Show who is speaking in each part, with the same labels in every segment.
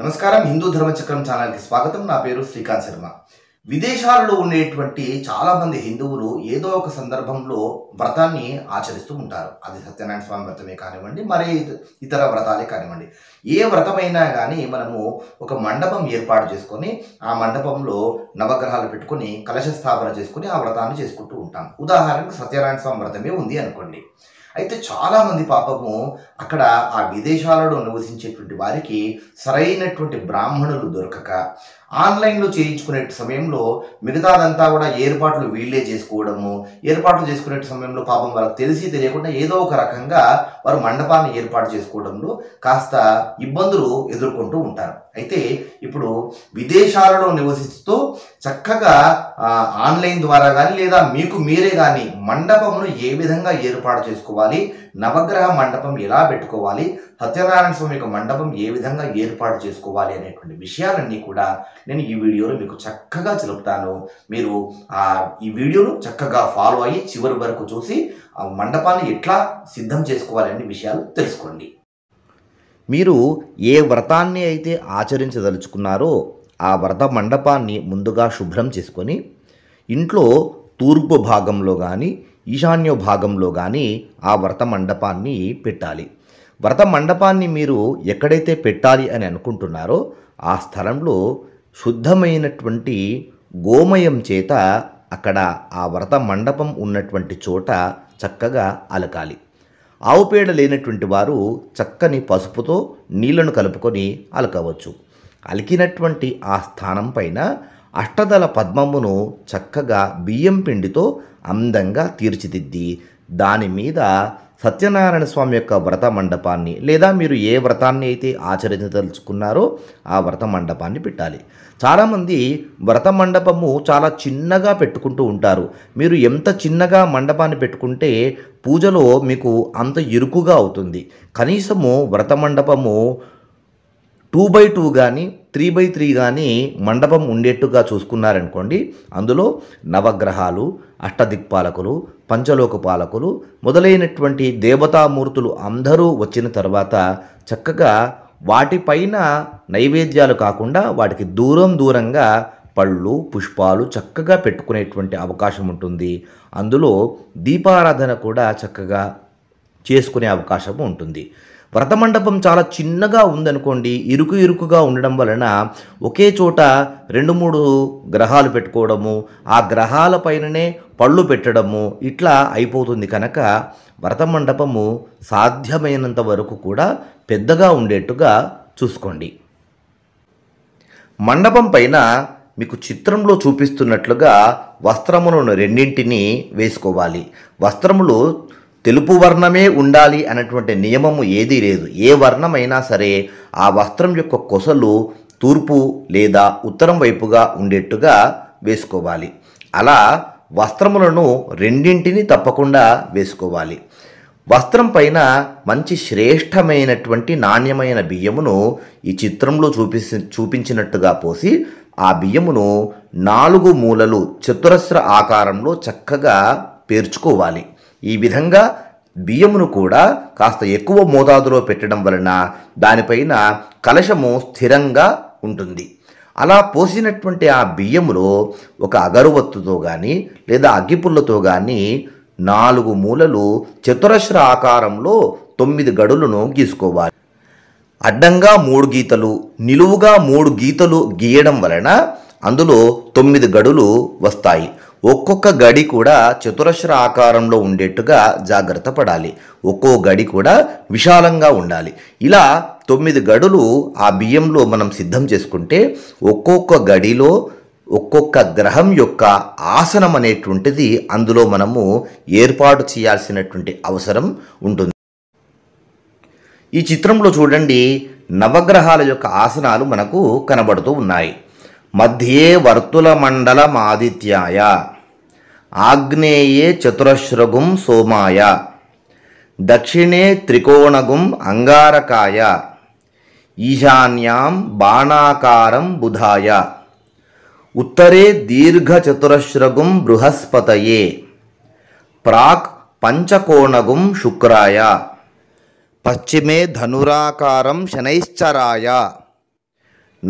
Speaker 1: నమస్కారం హిందూ ధర్మచక్రం ఛానల్కి స్వాగతం నా పేరు శ్రీకాంత్ శర్మ విదేశాలలో ఉండేటువంటి చాలామంది హిందువులు ఏదో ఒక సందర్భంలో వ్రతాన్ని ఆచరిస్తూ ఉంటారు అది సత్యనారాయణ స్వామి వ్రతమే కానివ్వండి మరి ఇతర వ్రతాలే కానివ్వండి ఏ వ్రతమైనా కానీ మనము ఒక మండపం ఏర్పాటు చేసుకొని ఆ మండపంలో నవగ్రహాలు పెట్టుకొని కలశ స్థాపన చేసుకుని ఆ వ్రతాన్ని చేసుకుంటూ ఉంటాం ఉదాహరణకు సత్యనారాయణ స్వామి వ్రతమే ఉంది అనుకోండి అయితే చాలామంది పాపము అక్కడ ఆ విదేశాలలో నివసించేటువంటి వారికి సరైనటువంటి బ్రాహ్మణులు దొరకక ఆన్లైన్లో చేయించుకునే సమయంలో మిగతాదంతా కూడా ఏర్పాట్లు వీళ్ళే చేసుకోవడము ఏర్పాట్లు చేసుకునే సమయంలో పాపం వాళ్ళకి తెలిసి తెలియకుండా ఏదో ఒక రకంగా వారు మండపాన్ని ఏర్పాటు చేసుకోవడంలో కాస్త ఇబ్బందులు ఎదుర్కొంటూ ఉంటారు అయితే ఇప్పుడు విదేశాలలో నివసిస్తూ చక్కగా ఆన్లైన్ ద్వారా కానీ లేదా మీకు మీరే కానీ మండపమును ఏ విధంగా ఏర్పాటు చేసుకోవాలి నవగ్రహ మండపం ఎలా పెట్టుకోవాలి సత్యనారాయణ స్వామి యొక్క మండపం ఏ విధంగా ఏర్పాటు చేసుకోవాలి అనేటువంటి విషయాలన్నీ కూడా నేను ఈ వీడియోలో మీకు చక్కగా చెబుతాను మీరు ఆ ఈ వీడియోను చక్కగా ఫాలో అయ్యి చివరి వరకు చూసి ఆ మండపాన్ని ఎట్లా సిద్ధం అనే విషయాలు తెలుసుకోండి మీరు ఏ వ్రతాన్ని అయితే ఆచరించదలుచుకున్నారో ఆ వ్రత మండపాన్ని ముందుగా శుభ్రం చేసుకొని ఇంట్లో తూర్పు భాగంలో కానీ ఈశాన్య భాగంలో కానీ ఆ వ్రత మండపాన్ని పెట్టాలి వ్రత మండపాన్ని మీరు ఎక్కడైతే పెట్టాలి అని అనుకుంటున్నారో ఆ స్థలంలో శుద్ధమైనటువంటి గోమయం చేత అక్కడ ఆ వ్రత మండపం ఉన్నటువంటి చోట చక్కగా అలకాలి ఆవు పేడ లేనటువంటి వారు చక్కని పసుపుతో నీళ్లను కలుపుకొని అలకవచ్చు అలికినటువంటి ఆ స్థానం పైన అష్టదళ పద్మమును చక్కగా బియ్యం పిండితో అందంగా తీర్చిదిద్ది దాని మీద సత్యనారాయణ స్వామి యొక్క వ్రత మండపాన్ని లేదా మీరు ఏ వ్రతాన్ని అయితే ఆచరించదలుచుకున్నారో ఆ వ్రత మండపాన్ని పెట్టాలి చాలామంది వ్రత మండపము చాలా చిన్నగా పెట్టుకుంటూ ఉంటారు మీరు ఎంత చిన్నగా మండపాన్ని పెట్టుకుంటే పూజలో మీకు అంత ఇరుకుగా అవుతుంది కనీసము వ్రత మండపము టూ బై టూ కానీ త్రీ బై త్రీ కానీ మండపం ఉండేట్టుగా చూసుకున్నారనుకోండి అందులో నవగ్రహాలు అష్టదిక్పాలకులు పంచలోక పాలకులు మొదలైనటువంటి దేవతామూర్తులు అందరూ వచ్చిన తర్వాత చక్కగా వాటిపైన నైవేద్యాలు కాకుండా వాటికి దూరం దూరంగా పళ్ళు పుష్పాలు చక్కగా పెట్టుకునేటువంటి అవకాశం ఉంటుంది అందులో దీపారాధన కూడా చక్కగా చేసుకునే అవకాశం ఉంటుంది వ్రతమండపం చాలా చిన్నగా ఉందనుకోండి ఇరుకు ఇరుకుగా ఉండడం వలన ఒకే చోట రెండు మూడు గ్రహాలు పెట్టుకోవడము ఆ గ్రహాల పైననే పళ్ళు పెట్టడము ఇట్లా అయిపోతుంది కనుక వ్రతమండపము సాధ్యమైనంత వరకు కూడా పెద్దగా ఉండేట్టుగా చూసుకోండి మండపం పైన మీకు చిత్రంలో చూపిస్తున్నట్లుగా వస్త్రములను రెండింటిని వేసుకోవాలి వస్త్రములు తెలుపు వర్ణమే ఉండాలి అనేటువంటి నియమము ఏదీ లేదు ఏ వర్ణమైనా సరే ఆ వస్త్రం యొక్క కొసలు తూర్పు లేదా ఉత్తరం వైపుగా ఉండేట్టుగా వేసుకోవాలి అలా వస్త్రములను రెండింటిని తప్పకుండా వేసుకోవాలి వస్త్రం పైన మంచి శ్రేష్టమైనటువంటి నాణ్యమైన బియ్యమును ఈ చిత్రంలో చూపి చూపించినట్టుగా పోసి ఆ బియ్యమును నాలుగు మూలలు చతురస్ర ఆకారంలో చక్కగా పేర్చుకోవాలి ఈ విధంగా బియ్యమును కూడా కాస్త ఎక్కువ మోతాదులో పెట్టడం వలన దానిపైన కలశము స్థిరంగా ఉంటుంది అలా పోసినటువంటి ఆ బియ్యములో ఒక అగరువత్తుతో కానీ లేదా అగ్గిపుల్లతో కానీ నాలుగు మూలలు చతురస్ర ఆకారంలో తొమ్మిది గడులను గీసుకోవాలి అడ్డంగా మూడు గీతలు నిలువుగా మూడు గీతలు గీయడం వలన అందులో తొమ్మిది గడులు వస్తాయి ఒక్కొక్క గడి కూడా చతురస్ర ఆకారంలో ఉండేట్టుగా జాగ్రత్త పడాలి ఒక్కో గడి కూడా విశాలంగా ఉండాలి ఇలా తొమ్మిది గడులు ఆ బియ్యంలో మనం సిద్ధం చేసుకుంటే ఒక్కొక్క గడిలో ఒక్కొక్క గ్రహం యొక్క ఆసనం అనేటువంటిది అందులో మనము ఏర్పాటు చేయాల్సినటువంటి అవసరం ఉంటుంది ఈ చిత్రంలో చూడండి నవగ్రహాల యొక్క ఆసనాలు మనకు కనబడుతూ ఉన్నాయి మధ్యే వర్తుల మండలం ఆదిత్యాయ ఆగ్నేయే చతురశ్రగుం సోమాయ దక్షిణే త్రికోణగుం అంగారకాయ ఈశాన్యాం బాణాకారం బుధాయ ఉత్తరే దీర్ఘచతురశ్రగుం బృహస్పతయే ప్రాక్ పంచకోణగుం శుక్రాయ పశ్చిమే ధనురాకారం శనైశ్చరాయ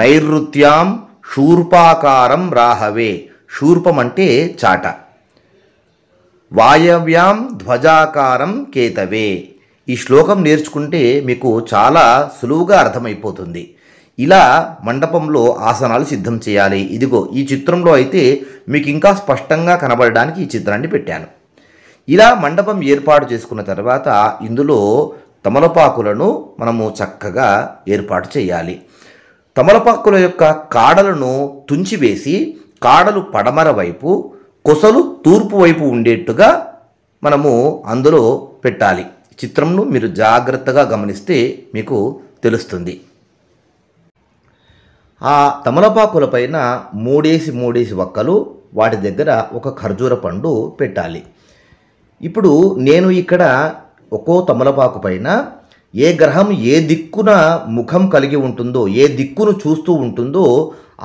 Speaker 1: నైరుత్యాం శూర్పాకారం రాహవే శూర్పమంటే చాట వాయవ్యాం ధ్వజాకారం కేతవే ఈ శ్లోకం నేర్చుకుంటే మీకు చాలా సులువుగా అర్థమైపోతుంది ఇలా మండపంలో ఆసనాలు సిద్ధం చేయాలి ఇదిగో ఈ చిత్రంలో అయితే మీకు ఇంకా స్పష్టంగా కనబడడానికి ఈ చిత్రాన్ని పెట్టాను ఇలా మండపం ఏర్పాటు చేసుకున్న తర్వాత ఇందులో తమలపాకులను మనము చక్కగా ఏర్పాటు చేయాలి తమలపాకుల యొక్క కాడలను తుంచివేసి కాడలు పడమర వైపు కొసలు తూర్పు వైపు ఉండేట్టుగా మనము అందులో పెట్టాలి చిత్రంను మీరు జాగ్రత్తగా గమనిస్తే మీకు తెలుస్తుంది ఆ తమలపాకుల పైన మూడేసి మూడేసి వక్కలు వాటి దగ్గర ఒక ఖర్జూర పండు పెట్టాలి ఇప్పుడు నేను ఇక్కడ ఒక్కో తమలపాకు పైన ఏ గ్రహం ఏ దిక్కున ముఖం కలిగి ఉంటుందో ఏ దిక్కును చూస్తూ ఉంటుందో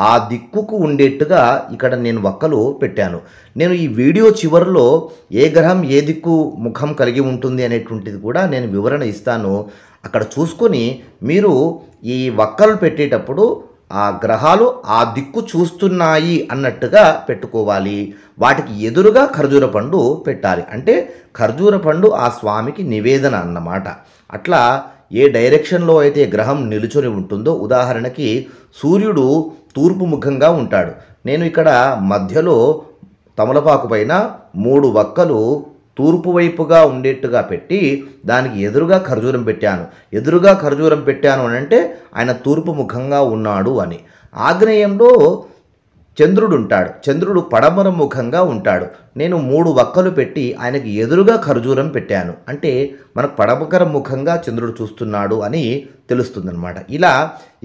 Speaker 1: ఆ దిక్కుకు ఉండేట్టుగా ఇక్కడ నేను వక్కలు పెట్టాను నేను ఈ వీడియో చివరిలో ఏ గ్రహం ఏ దిక్కు ముఖం కలిగి ఉంటుంది అనేటువంటిది కూడా నేను వివరణ ఇస్తాను అక్కడ చూసుకొని మీరు ఈ వక్కలు పెట్టేటప్పుడు ఆ గ్రహాలు ఆ దిక్కు చూస్తున్నాయి అన్నట్టుగా పెట్టుకోవాలి వాటికి ఎదురుగా ఖర్జూర పండు పెట్టాలి అంటే ఖర్జూర పండు ఆ స్వామికి నివేదన అన్నమాట అట్లా ఏ డైరెక్షన్లో అయితే గ్రహం నిలుచొని ఉంటుందో ఉదాహరణకి సూర్యుడు తూర్పు ముఖంగా ఉంటాడు నేను ఇక్కడ మధ్యలో తమలపాకు పైన మూడు వక్కలు తూర్పు వైపుగా ఉండేట్టుగా పెట్టి దానికి ఎదురుగా ఖర్జూరం పెట్టాను ఎదురుగా ఖర్జూరం పెట్టాను అని అంటే ఆయన తూర్పు ముఖంగా ఉన్నాడు అని ఆగ్నేయంలో చంద్రుడుంటాడు చంద్రుడు పడమర ముఖంగా ఉంటాడు నేను మూడు వక్కలు పెట్టి ఆయనకి ఎదురుగా ఖర్జూరం పెట్టాను అంటే మనకు పడమకర ముఖంగా చంద్రుడు చూస్తున్నాడు అని తెలుస్తుందన్నమాట ఇలా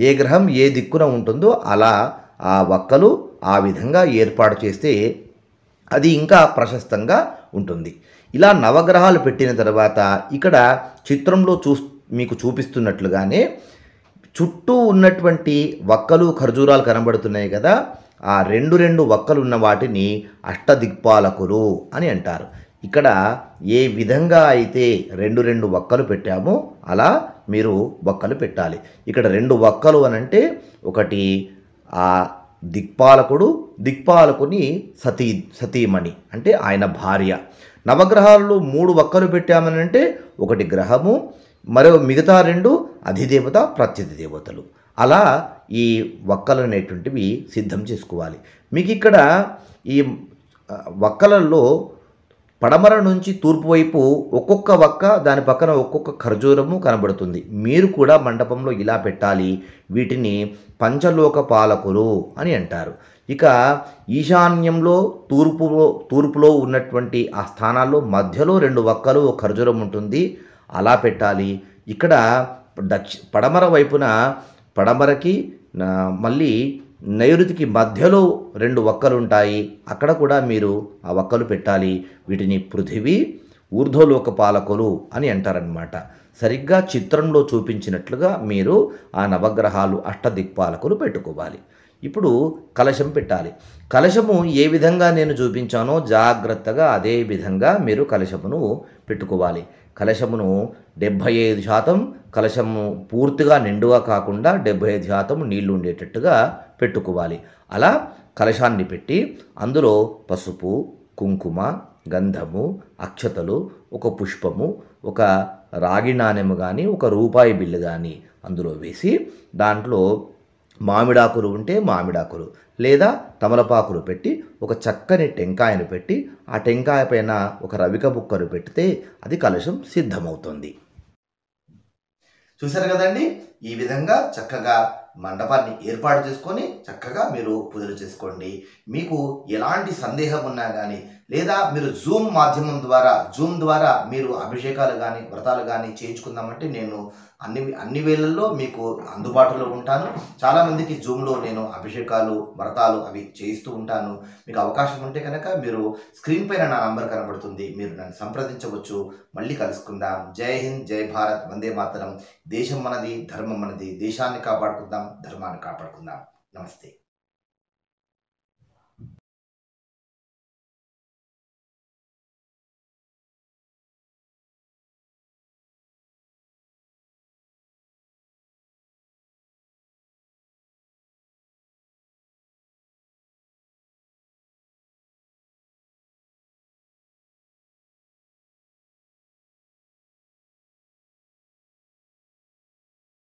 Speaker 1: ఏ గ్రహం ఏ దిక్కున ఉంటుందో అలా ఆ వక్కలు ఆ విధంగా ఏర్పాటు చేస్తే అది ఇంకా ప్రశస్తంగా ఉంటుంది ఇలా నవగ్రహాలు పెట్టిన తర్వాత ఇక్కడ చిత్రంలో చూ మీకు చూపిస్తున్నట్లుగానే చుట్టూ ఉన్నటువంటి వక్కలు ఖర్జూరాలు కనబడుతున్నాయి కదా ఆ రెండు రెండు వక్కలున్న వాటిని అష్టదిక్పాలకులు అని అంటారు ఇక్కడ ఏ విధంగా అయితే రెండు రెండు వక్కలు పెట్టామో అలా మీరు వక్కలు పెట్టాలి ఇక్కడ రెండు వక్కలు అనంటే ఒకటి ఆ దిక్పాలకుడు దిక్పాలకుని సతీ సతీమణి అంటే ఆయన భార్య నవగ్రహాలలో మూడు వక్కలు పెట్టామనంటే ఒకటి గ్రహము మరో మిగతా రెండు అధిదేవత ప్రత్యతి దేవతలు అలా ఈ వక్కలు అనేటువంటివి సిద్ధం చేసుకోవాలి మీకు ఇక్కడ ఈ వక్కలలో పడమర నుంచి తూర్పు వైపు ఒక్కొక్క వక్క దాని పక్కన ఒక్కొక్క ఖర్జూరము కనబడుతుంది మీరు కూడా మండపంలో ఇలా పెట్టాలి వీటిని పంచలోక పాలకులు అని అంటారు ఇక ఈశాన్యంలో తూర్పులో తూర్పులో ఉన్నటువంటి ఆ స్థానాల్లో మధ్యలో రెండు వక్కలు ఖర్జూరం ఉంటుంది అలా పెట్టాలి ఇక్కడ దక్షి పడమర వైపున పడమరకి మళ్ళీ నైరుతికి మధ్యలో రెండు ఒక్కలు ఉంటాయి అక్కడ కూడా మీరు ఆ వక్కలు పెట్టాలి వీటిని పృథివీ ఊర్ధ్వలోక పాలకులు అని అంటారనమాట సరిగ్గా చిత్రంలో చూపించినట్లుగా మీరు ఆ నవగ్రహాలు అష్టదిక్పాలకులు పెట్టుకోవాలి ఇప్పుడు కలశం పెట్టాలి కలశము ఏ విధంగా నేను చూపించానో జాగ్రత్తగా అదే విధంగా మీరు కలశమును పెట్టుకోవాలి కలశమును డెబ్భై ఐదు శాతం కలశము పూర్తిగా నిండుగా కాకుండా డెబ్భై ఐదు శాతం నీళ్లు ఉండేటట్టుగా పెట్టుకోవాలి అలా కలశాన్ని పెట్టి అందులో పసుపు కుంకుమ గంధము అక్షతలు ఒక పుష్పము ఒక రాగి నాణెము కానీ ఒక రూపాయి బిల్లు కానీ అందులో వేసి దాంట్లో మామిడాకులు ఉంటే మామిడాకులు లేదా తమలపాకులు పెట్టి ఒక చక్కని టెంకాయను పెట్టి ఆ టెంకాయ పైన ఒక రవిక బుక్కను పెడితే అది కలుషం సిద్ధమవుతుంది చూశారు కదండి ఈ విధంగా చక్కగా మండపాన్ని ఏర్పాటు చేసుకొని చక్కగా మీరు పూజలు చేసుకోండి మీకు ఎలాంటి సందేహం ఉన్నా కానీ లేదా మీరు జూమ్ మాధ్యమం ద్వారా జూమ్ ద్వారా మీరు అభిషేకాలు కానీ వ్రతాలు కానీ చేయించుకుందామంటే నేను అన్ని అన్ని వేళల్లో మీకు అందుబాటులో ఉంటాను చాలామందికి జూమ్లో నేను అభిషేకాలు వ్రతాలు అవి చేయిస్తూ ఉంటాను మీకు అవకాశం ఉంటే కనుక మీరు స్క్రీన్ పైన నా నంబర్ కనబడుతుంది మీరు నన్ను సంప్రదించవచ్చు మళ్ళీ కలుసుకుందాం జై హింద్ జై భారత్ వందే మాతరం దేశం మనది ధర్మం మనది దేశాన్ని కాపాడుకుందాం ధర్మాన్ని కాపాడుకుందాం నమస్తే